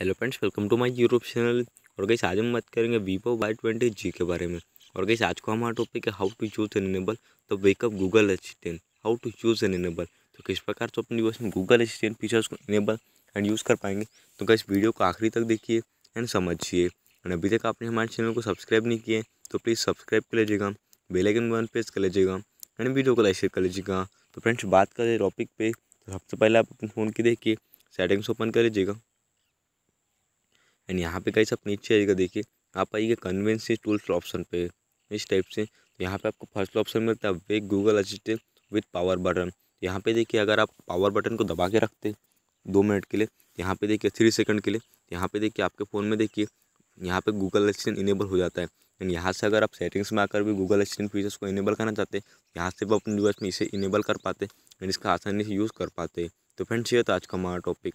hello friends welcome to my YouTube channel और गई आज हम बात करेंगे वीवो वाई ट्वेंटी जी के बारे में और गई आज को हमारा टॉपिक है how to choose and enable to wake up Google assistant how to choose and enable तो किस प्रकार से अपने डिवाइस में गूगल असिस्टेंट फीचर्स को इनेबल एंड यूज़ कर पाएंगे तो कैसे वीडियो को आखिरी तक देखिए एंड समझिए और अभी तक आपने हमारे चैनल को सब्सक्राइब नहीं किए तो प्लीज़ सब्सक्राइब कर लीजिएगा बेलाइकन वन प्रेस कर लीजिएगा एंड वीडियो को लाइक शेयर कर लीजिएगा तो फ्रेंड्स बात करें टॉपिक पे तो सबसे पहले आप अपने फ़ोन की देखिए सेटिंग्स ओपन कर लीजिएगा एंड यहाँ पे कहीं सब नीचे आइएगा देखिए आप आइए कन्वेंस टूल्स ऑप्शन पे इस टाइप से यहाँ पे आपको फर्स्ट ऑप्शन मिलता है way Google assistant with power button यहाँ पे देखिए अगर आप पावर बटन को दबा के रखते दो मिनट के लिए यहाँ पे देखिए थ्री सेकंड के लिए यहाँ पे देखिए आपके फ़ोन में देखिए यहाँ पे गूगल असिस्टेंट इनेबल हो जाता है एंड यहाँ से अगर आप सेटिंग्स में आकर भी गूगल असिस्टेंट फीचर्स को इनेबल करना चाहते हैं यहाँ से भी अपने डिवाइस में इसे इनेबल कर पाते एंड इसका आसानी से यूज़ कर पाते तो फ्रेंड्स ये था आज का हमारा टॉपिक